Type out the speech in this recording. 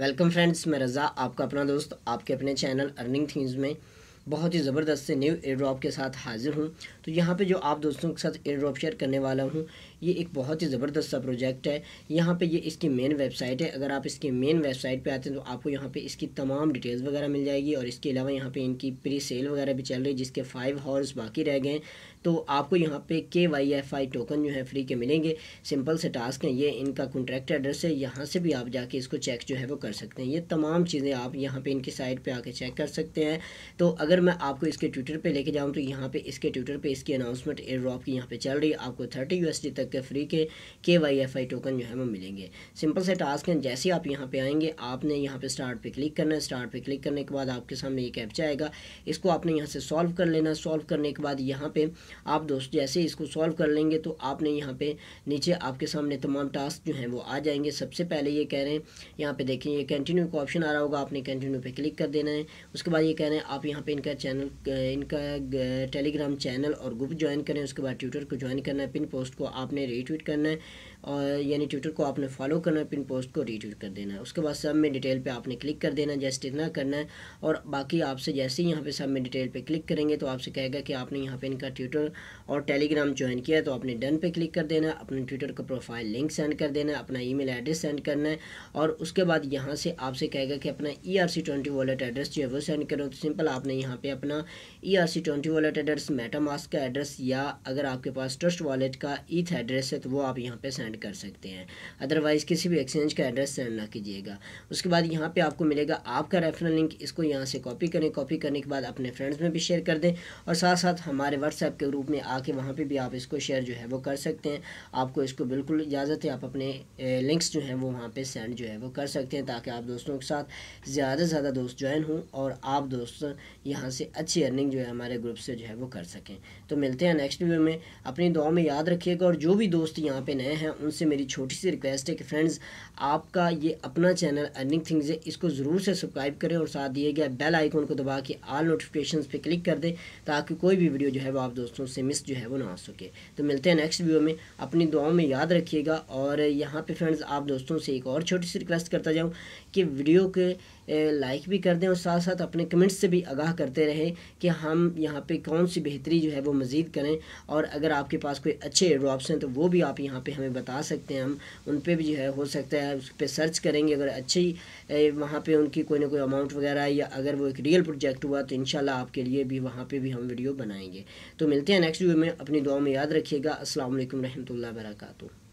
welcome friends मैं रज़ा आपका अपना दोस्त आपके अपने चैनल अर्निंग थीम्स में बहुत ही ज़बरदस्त से न्यू एयर ड्रॉप के साथ हाज़िर हूँ तो यहाँ पे जो आप दोस्तों के साथ एयर ड्रॉप शेयर करने वाला हूँ ये एक बहुत ही ज़बरदस्त सा प्रोजेक्ट है यहाँ पे ये इसकी मेन वेबसाइट है अगर आप इसकी मेन वेबसाइट पे आते हैं तो आपको यहाँ पे इसकी तमाम डिटेल्स वगैरह मिल जाएगी और इसके अलावा यहाँ पर इनकी प्री सेल वगैरह भी चल रही है जिसके फाइव हॉर्स बाकी रह गए तो आपको यहाँ पर के वाई एफ आई टोकन जो है फ्री के मिलेंगे सिंपल से टास्क हैं ये इनका कॉन्ट्रैक्ट एड्रेस है यहाँ से भी आप जाके इसको चेक जो है वो कर सकते हैं ये तमाम चीज़ें आप यहाँ पर इनकी साइट पर आके चेक कर सकते हैं तो अगर अगर मैं आपको इसके ट्विटर पे लेके जाऊँ तो यहाँ पे इसके ट्विटर पे इसकी अनाउंसमेंट एयर ड्रॉप की यहाँ पे चल रही है आपको थर्टी यू तक के फ्री के के वाई एफ आई टोकन जो है वो मिलेंगे सिंपल से टास्क हैं जैसे आप यहाँ पे आएंगे आपने यहाँ पे स्टार्ट पे क्लिक करना है स्टार्ट पे क्लिक करने के बाद आपके सामने ये कैप्चा आएगा इसको आपने यहाँ से सॉल्व कर लेना सॉल्व करने के बाद यहाँ पे आप दोस्त जैसे इसको सॉल्व कर लेंगे तो आपने यहाँ पे नीचे आपके सामने तमाम टास्क जो हैं वो आ जाएंगे सबसे पहले ये कह रहे हैं यहाँ पे देखें ये कंटिन्यू का ऑप्शन आ रहा होगा आपने कंटिन्यू पे क्लिक कर देना है उसके बाद ये कह रहे हैं आप यहाँ पे का चैनल इनका टेलीग्राम चैनल और ग्रुप ज्वाइन करें उसके बाद ट्विटर को ज्वाइन करना है पिन पोस्ट को आपने रीट्वीट करना है और यानी ट्विटर को आपने फॉलो करना है पिन पोस्ट को रीट्वीट कर देना है उसके बाद सब में डिटेल पे आपने क्लिक कर देना है इतना करना है और बाकी आपसे जैसे ही यहाँ पे सब में डिटेल पर क्लिक करेंगे तो आपसे कहेगा कि आपने यहाँ पे इनका ट्विटर और टेलीग्राम ज्वाइन किया तो आपने डन पर क्लिक कर देना अपने ट्विटर का प्रोफाइल लिंक सेंड कर देना है अपना ई एड्रेस सेंड करना है और उसके बाद यहाँ से आपसे कहेगा कि अपना E R C twenty wallet address जो है वो सेंड करो तो सिंपल आपने यहाँ यहाँ पे अपना E R C twenty wallet address MetaMask का एड्रेस या अगर आपके पास ट्रस्ट वॉलेट का ईथ e एड्रेस है तो वो आप यहाँ पे सेंड कर सकते हैं अदरवाइज़ किसी भी एक्सचेंज का एड्रेस सेंड ना कीजिएगा उसके बाद यहाँ पे आपको मिलेगा आपका रेफरल लिंक इसको यहाँ से कॉपी करें कॉपी करने के बाद अपने फ्रेंड्स में भी शेयर कर दें और साथ साथ हमारे व्हाट्सएप के ग्रुप में आके वहाँ पर भी आप इसको शेयर जो है वो कर सकते हैं आपको इसको बिल्कुल इजाज़त है आप अपने लिंक्स जो हैं वो वहाँ पर सेंड जो है वो कर सकते हैं ताकि आप दोस्तों के साथ ज़्यादा से ज़्यादा दोस्त ज्वाइन हों और आप दोस्त यहाँ तरह से अच्छी अर्निंग जो है हमारे ग्रुप से जो है वो कर सकें तो मिलते हैं नेक्स्ट वीडियो में अपनी दुआ में याद रखिएगा और जो भी दोस्त यहाँ पे नए हैं उनसे मेरी छोटी सी रिक्वेस्ट है कि फ्रेंड्स आपका ये अपना चैनल अर्निंग थिंग्स है इसको ज़रूर से सब्सक्राइब करें और साथ दिए गए बेल आइकॉन को दबा के आल नोटिफिकेशन पर क्लिक कर दें ताकि कोई भी वीडियो जो है वो आप दोस्तों से मिस जो है वो ना हो सके तो मिलते हैं नेक्स्ट वीडियो में अपनी दुआओं में याद रखिएगा और यहाँ पर फ्रेंड्स आप दोस्तों से एक और छोटी सी रिक्वेस्ट करता जाऊँ कि वीडियो के लाइक भी कर दें और साथ साथ अपने कमेंट्स से भी आगाह कर करते रहें कि हम यहाँ पे कौन सी बेहतरी जो है वो मज़ीद करें और अगर आपके पास कोई अच्छे ड्रॉप्स हैं तो वो भी आप यहाँ पे हमें बता सकते हैं हम उन पर भी जो है हो सकता है उस पर सर्च करेंगे अगर अच्छी वहाँ पर उनकी कोई ना कोई अमाउंट वगैरह या अगर वो एक रियल प्रोजेक्ट हुआ तो इन आपके लिए भी वहाँ पर भी हम वीडियो बनाएंगे तो मिलते हैं नेक्स्ट वीडियो में अपनी दुआ में याद रखिएगा असल वरहमल वर्का